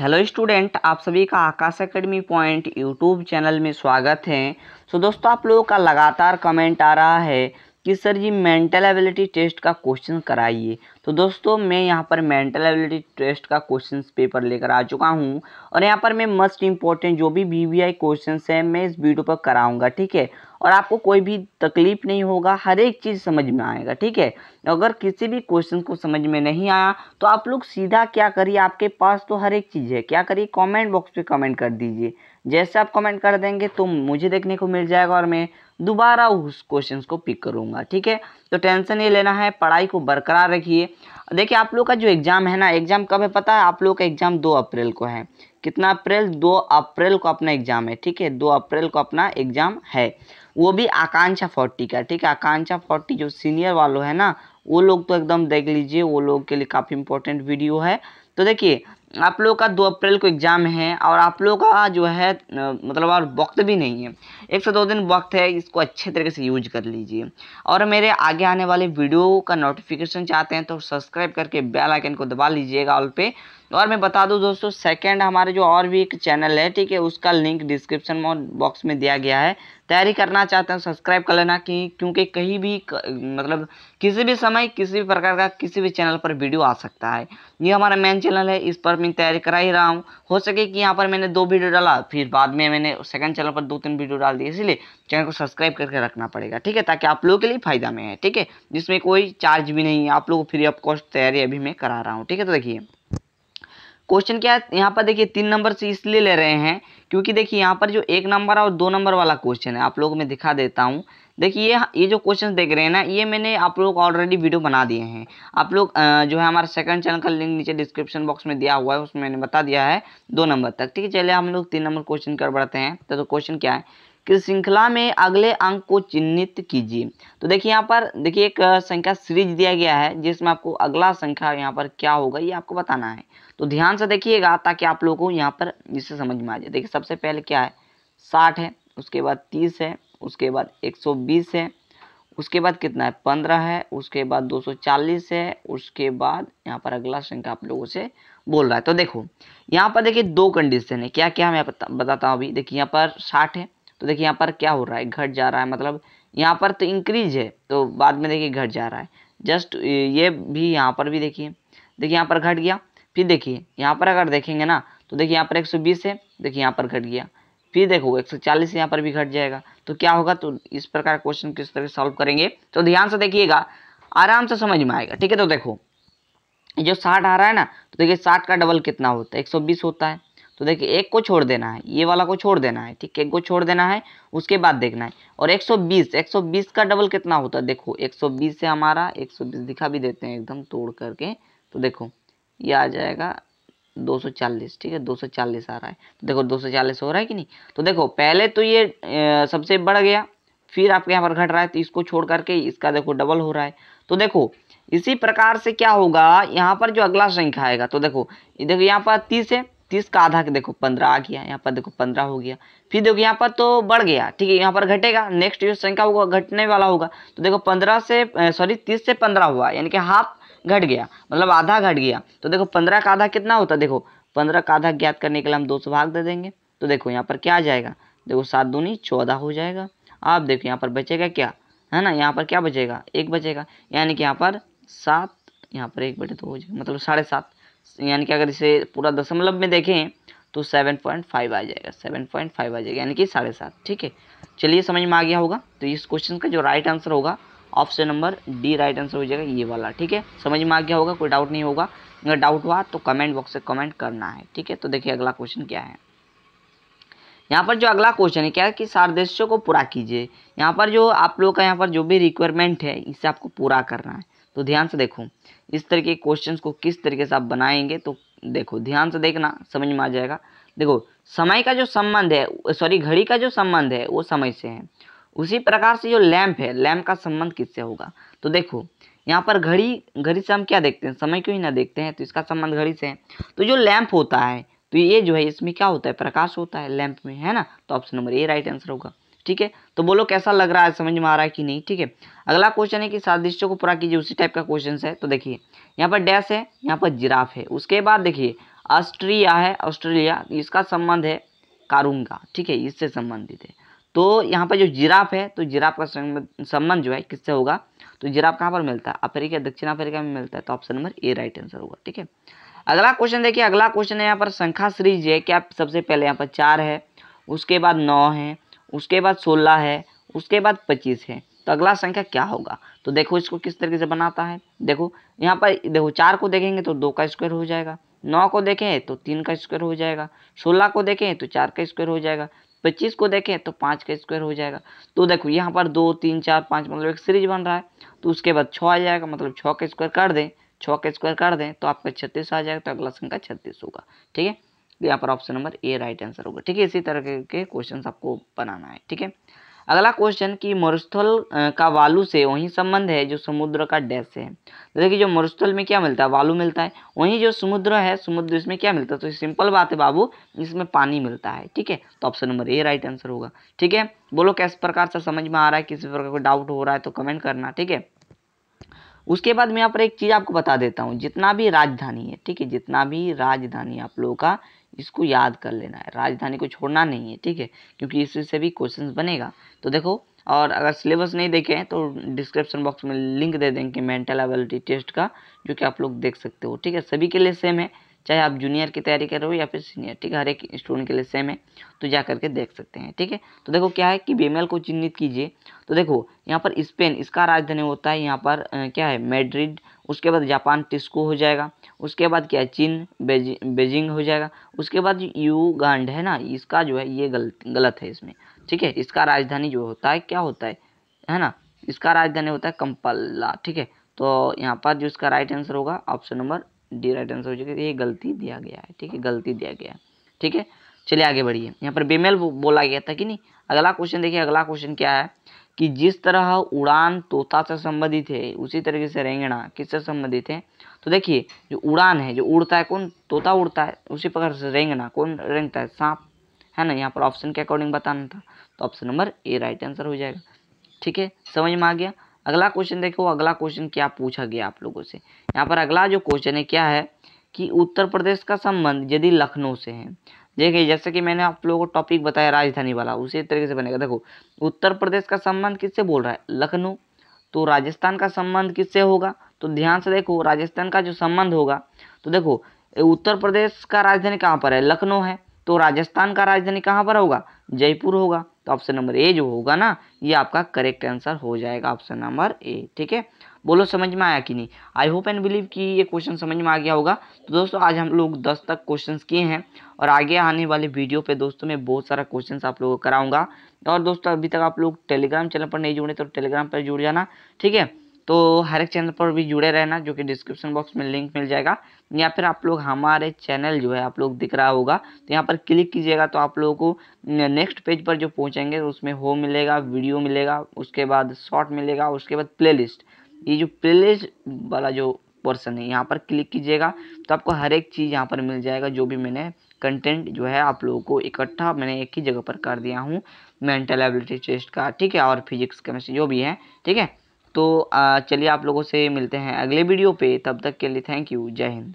hello student आप सभी का Aakash academy point YouTube channel में स्वागत है सो so, दोस्तों आप लोगों का लगातार कमेंट आ रहा है कि sir ji mental ability test का क्वेश्चन कराइए तो दोस्तों मैं यहाँ पर मेंटल एबिलिटी टेस्ट का क्वेश्चन पेपर लेकर आ चुका हूँ और यहाँ पर मैं मस्ट इम्पॉर्टेंट जो भी वी वी आई क्वेश्चन है मैं इस वीडियो पर कराऊँगा ठीक है और आपको कोई भी तकलीफ नहीं होगा हर एक चीज़ समझ में आएगा ठीक है अगर किसी भी क्वेश्चन को समझ में नहीं आया तो आप लोग सीधा क्या करिए आपके पास तो हर एक चीज़ है क्या करिए कमेंट बॉक्स पे कमेंट कर दीजिए जैसे आप कमेंट कर देंगे तो मुझे देखने को मिल जाएगा और मैं दोबारा उस क्वेश्चन को पिक करूँगा ठीक है तो टेंशन ये लेना है पढ़ाई को बरकरार रखिए देखिए आप लोग का जो एग्ज़ाम है ना एग्ज़ाम कब है पता है आप लोग का एग्ज़ाम दो अप्रैल को है कितना अप्रैल दो अप्रैल को अपना एग्ज़ाम है ठीक है दो अप्रैल को अपना एग्ज़ाम है वो भी आकांक्षा फोर्टी का ठीक है आकांक्षा फोर्टी जो सीनियर वालों है ना वो लोग तो एकदम देख लीजिए वो लोग के लिए काफ़ी इंपॉर्टेंट वीडियो है तो देखिए आप लोगों का दो अप्रैल को एग्ज़ाम है और आप लोग का जो है मतलब और वक्त भी नहीं है एक से दो दिन वक्त है इसको अच्छे तरीके से यूज कर लीजिए और मेरे आगे आने वाले वीडियो का नोटिफिकेशन चाहते हैं तो सब्सक्राइब करके बेल आइकन को दबा लीजिएगा ऑल पे और मैं बता दूं दोस्तों सेकंड हमारे जो और भी एक चैनल है ठीक है उसका लिंक डिस्क्रिप्शन बॉक्स में दिया गया है तैयारी करना चाहते हैं सब्सक्राइब कर लेना कि क्योंकि कहीं भी क, मतलब किसी भी समय किसी भी प्रकार का किसी भी चैनल पर वीडियो आ सकता है ये हमारा मेन चैनल है इस पर मैं तैयारी करा ही रहा हूँ हो सके कि यहाँ पर मैंने दो वीडियो डाला फिर बाद में मैंने सेकंड चैनल पर दो तीन वीडियो डाल दिए इसीलिए चैनल को सब्सक्राइब करके रखना पड़ेगा ठीक है ताकि आप लोगों के लिए फ़ायदा में है ठीक है जिसमें कोई चार्ज भी नहीं है आप लोगों को फ्री ऑफ कॉस्ट तैयारी अभी मैं करा रहा हूँ ठीक है तो देखिए क्वेश्चन क्या है यहाँ पर देखिए तीन नंबर से इसलिए ले रहे हैं क्योंकि देखिए यहाँ पर जो एक नंबर और दो नंबर वाला क्वेश्चन है आप लोगों को मैं दिखा देता हूँ देखिए ये ये जो क्वेश्चन देख रहे हैं ना ये मैंने आप लोग ऑलरेडी वीडियो बना दिए हैं आप लोग जो है हमारा सेकंड चैनल का लिंक नीचे डिस्क्रिप्शन बॉक्स में दिया हुआ है उसमें मैंने बता दिया है दो नंबर तक ठीक है चलिए हम लोग तीन नंबर क्वेश्चन कर बढ़ते हैं तो, तो क्वेश्चन क्या है कि श्रृंखला में अगले अंक को चिन्हित कीजिए तो देखिए यहाँ पर देखिए एक संख्या सीरीज दिया गया है जिसमें आपको अगला संख्या यहाँ पर क्या होगा ये आपको बताना है तो ध्यान से देखिएगा ताकि आप लोगों को यहाँ पर इसे समझ में आ जाए देखिए सबसे पहले क्या है साठ है उसके बाद तीस है उसके बाद एक सौ बीस है उसके बाद कितना है पंद्रह है उसके बाद दो सौ चालीस है उसके बाद यहाँ पर अगला संख्या आप लोगों से बोल रहा है तो देखो यहाँ पर देखिए दो कंडीशन है क्या क्या मैं बताता हूँ अभी देखिए यहाँ पर साठ है तो देखिए यहाँ पर क्या हो रहा है घट जा रहा है मतलब यहाँ पर तो इंक्रीज है तो बाद में देखिए घट जा रहा है जस्ट ये भी यहाँ पर भी देखिए देखिए यहाँ पर घट गया फिर देखिए यहाँ पर अगर देखेंगे ना तो देखिए यहाँ पर एक है देखिए यहाँ पर घट गया फिर देखो एक सौ यहाँ पर भी घट जाएगा तो क्या होगा तो इस प्रकार क्वेश्चन किस तरह सॉल्व करेंगे तो ध्यान से देखिएगा आराम से समझ में आएगा ठीक है तो देखो जो साठ आ रहा है ना तो देखिए साठ का डबल कितना होता है एक होता है तो देखिए एक को छोड़ देना है ये वाला को छोड़ देना है ठीक एक को छोड़ देना है उसके बाद देखना है और 120 120 का डबल कितना होता है देखो 120 से हमारा 120 दिखा भी देते हैं एकदम तोड़ करके तो देखो ये आ जाएगा 240 ठीक है 240 आ रहा है तो देखो 240 हो रहा है कि नहीं तो देखो पहले तो ये ए, सबसे बढ़ गया फिर आपके यहाँ पर घट रहा है तो इसको छोड़ करके इसका देखो डबल हो रहा है तो देखो इसी प्रकार से क्या होगा यहाँ पर जो अगला संख्या आएगा तो देखो देखो यहाँ पर तीस है तीस का आधा देखो पंद्रह आ गया यहाँ पर देखो पंद्रह हो गया फिर देखो यहाँ पर तो बढ़ गया ठीक है यहाँ पर घटेगा नेक्स्ट जो संख्या होगा घटने वाला होगा तो देखो पंद्रह से सॉरी तीस से पंद्रह हुआ यानी कि हाफ घट गया मतलब आधा घट गया तो देखो पंद्रह का आधा कितना होता है देखो पंद्रह का आधा ज्ञात करने के लिए हम दो सौ भाग दे देंगे तो देखो यहाँ पर क्या आ जाएगा देखो सात दूनी चौदह हो जाएगा आप देखो यहाँ पर बचेगा क्या है ना यहाँ पर क्या बचेगा एक बचेगा यानी कि यहाँ पर सात यहाँ पर एक बटे तो हो जाएगा मतलब साढ़े सात यानी कि अगर इसे पूरा दशमलव में देखें तो सेवन पॉइंट फाइव आ जाएगा सेवन पॉइंट फाइव आ जाएगा यानी कि साढ़े सात ठीक है चलिए समझ में आ गया होगा तो इस क्वेश्चन का जो राइट आंसर होगा option number D right answer हो जाएगा ये वाला ठीक है समझ में आ गया होगा कोई डाउट नहीं होगा अगर डाउट हुआ तो कमेंट बॉक्स से कमेंट करना है ठीक है तो देखिए अगला क्वेश्चन क्या है यहाँ पर जो अगला क्वेश्चन है क्या है कि सारदेश्यों को पूरा कीजिए यहाँ पर जो आप लोग का यहाँ पर जो भी रिक्वायरमेंट है इसे आपको पूरा करना है तो ध्यान से देखो इस तरह के क्वेश्चन को किस तरीके से आप बनाएंगे तो देखो ध्यान से देखना समझ में आ जाएगा देखो समय का जो संबंध है सॉरी घड़ी का जो संबंध है वो समय से है उसी प्रकार से जो लैम्प है लैम्प का संबंध किससे होगा तो देखो यहाँ पर घड़ी घड़ी से हम क्या देखते हैं समय क्यों ही ना देखते हैं तो इसका संबंध घड़ी से है तो जो लैम्प होता है तो ये जो है इसमें क्या होता है प्रकाश होता है लैम्प में है ना तो option number A right answer होगा ठीक है तो बोलो कैसा लग रहा है समझ में आ रहा है कि नहीं ठीक है अगला क्वेश्चन है कि दृश्यों को पूरा कीजिए उसी टाइप का क्वेश्चन है तो देखिए यहाँ पर डैश है यहाँ पर जिराफ है उसके बाद देखिए ऑस्ट्रिया है ऑस्ट्रेलिया इसका संबंध है कारूंगा ठीक है इससे संबंधित है तो यहाँ पर जो जिराफ है तो जिराफ का संबंध जो है किससे होगा तो जिराफ कहाँ पर मिलता है अफ्रीका दक्षिण अफ्रीका में मिलता है तो option number A right answer होगा ठीक है अगला क्वेश्चन देखिए अगला क्वेश्चन है यहाँ पर संख्या सीरीज है क्या सबसे पहले यहाँ पर चार है उसके बाद नौ है उसके बाद सोलह है उसके बाद पच्चीस है तो अगला संख्या क्या होगा तो देखो इसको किस तरीके से बनाता है देखो यहाँ पर देखो चार को देखेंगे तो दो का स्क्वायर हो जाएगा नौ को देखें तो तीन का स्क्वायर हो जाएगा सोलह को देखें तो चार का स्क्वायर हो जाएगा पच्चीस को देखें तो पाँच का स्क्वायर हो जाएगा तो देखो यहाँ पर दो तीन चार पाँच मतलब एक सीरीज बन रहा है तो उसके बाद छः आ जाएगा मतलब छः का स्क्वायर कर दें छः का स्क्वायर कर दें तो आपका छत्तीस आ जाएगा तो अगला संख्या छत्तीस होगा ठीक है तो यहाँ पर option number A right answer होगा ठीक है इसी तरह के क्वेश्चन आपको बनाना है ठीक है अगला क्वेश्चन कि मरुस्थल का वालू से वही संबंध है जो समुद्र का डैश है तो देखिए जो मरुस्थल में क्या मिलता है वालू मिलता है वही जो समुद्र है समुद्र इसमें क्या मिलता है तो सिंपल बात है बाबू इसमें पानी मिलता है ठीक है तो option number A right answer होगा ठीक है बोलो कैसे प्रकार से समझ में आ रहा है किसी प्रकार का डाउट हो रहा है तो कमेंट करना ठीक है उसके बाद मैं यहाँ पर एक चीज़ आपको बता देता हूँ जितना भी राजधानी है ठीक है जितना भी राजधानी आप लोगों का इसको याद कर लेना है राजधानी को छोड़ना नहीं है ठीक है क्योंकि इससे भी क्वेश्चन बनेगा तो देखो और अगर सिलेबस नहीं देखे तो डिस्क्रिप्शन बॉक्स में लिंक दे देंगे मेंटल एबिलिटी टेस्ट का जो कि आप लोग देख सकते हो ठीक है सभी के लिए सेम है चाहे आप जूनियर की तैयारी कर रहे हो या फिर सीनियर ठीक है हर एक स्टूडेंट के लिए सेम है तो जा करके देख सकते हैं ठीक है तो देखो क्या है कि बेमेल को चिन्हित कीजिए तो देखो यहाँ पर स्पेन इसका राजधानी होता है यहाँ पर क्या है मेड्रिड उसके बाद जापान टिस्को हो जाएगा उसके बाद क्या है चीन बेजि, बेजिंग हो जाएगा उसके बाद यूगांड है ना इसका जो है ये गलत गलत है इसमें ठीक है इसका राजधानी जो होता है क्या होता है है ना इसका राजधानी होता है कंपल्ला ठीक है तो यहाँ पर जो इसका राइट आंसर होगा option number D right answer हो जाएगा ये गलती दिया गया है ठीक है गलती दिया गया है ठीक है चलिए आगे बढ़िए यहाँ पर बेमेल बोला गया था कि नहीं अगला क्वेश्चन देखिए अगला क्वेश्चन क्या है कि जिस तरह उड़ान तोता से संबंधित है उसी तरीके से रेंगना किससे संबंधित है तो देखिए जो उड़ान है जो उड़ता है कौन तोता उड़ता है उसी प्रकार से रेंगना कौन रेंगता है सांप है ना यहाँ पर ऑप्शन के अकॉर्डिंग बताना था तो option number A right answer हो जाएगा ठीक है समझ में आ गया अगला क्वेश्चन देखो अगला क्वेश्चन क्या पूछा गया आप लोगों से यहाँ पर अगला जो क्वेश्चन है क्या है कि उत्तर प्रदेश का संबंध यदि लखनऊ से है देखिए जैसे कि मैंने आप लोगों को टॉपिक बताया राजधानी वाला उसी तरीके से बनेगा देखो उत्तर प्रदेश का संबंध किससे बोल रहा है लखनऊ तो राजस्थान का संबंध किससे होगा तो ध्यान से देखो राजस्थान का जो संबंध होगा तो देखो उत्तर प्रदेश का राजधानी कहाँ पर है लखनऊ है तो राजस्थान का राजधानी कहाँ पर होगा जयपुर होगा तो ऑप्शन नंबर ए जो होगा ना ये आपका करेक्ट आंसर हो जाएगा ऑप्शन नंबर ए ठीक है बोलो समझ में आया कि नहीं आई होप एंड बिलीव कि ये क्वेश्चन समझ में आ गया होगा तो दोस्तों आज हम लोग दस तक क्वेश्चन किए हैं और आगे आने वाले वीडियो पे दोस्तों मैं बहुत सारा क्वेश्चन आप लोगों को कराऊंगा और दोस्तों अभी तक आप लोग टेलीग्राम चैनल पर नहीं जुड़े तो टेलीग्राम पर जुड़ जाना ठीक है तो हर एक चैनल पर भी जुड़े रहना जो कि डिस्क्रिप्शन बॉक्स में लिंक मिल जाएगा या फिर आप लोग हमारे चैनल जो है आप लोग दिख रहा होगा तो यहाँ पर क्लिक कीजिएगा तो आप लोगों को नेक्स्ट पेज पर जो पहुँचेंगे तो उसमें हो मिलेगा वीडियो मिलेगा उसके बाद शॉर्ट मिलेगा उसके बाद प्ले ये जो प्ले वाला जो पर्सन है यहाँ पर क्लिक कीजिएगा तो आपको हर एक चीज़ यहाँ पर मिल जाएगा जो भी मैंने कंटेंट जो है आप लोगों को इकट्ठा मैंने एक ही जगह पर कर दिया हूँ मेंटल एबिलिटी टेस्ट का ठीक है और फिजिक्स केमिस्ट्री जो भी है ठीक है तो चलिए आप लोगों से मिलते हैं अगले वीडियो पे तब तक के लिए थैंक यू जय हिंद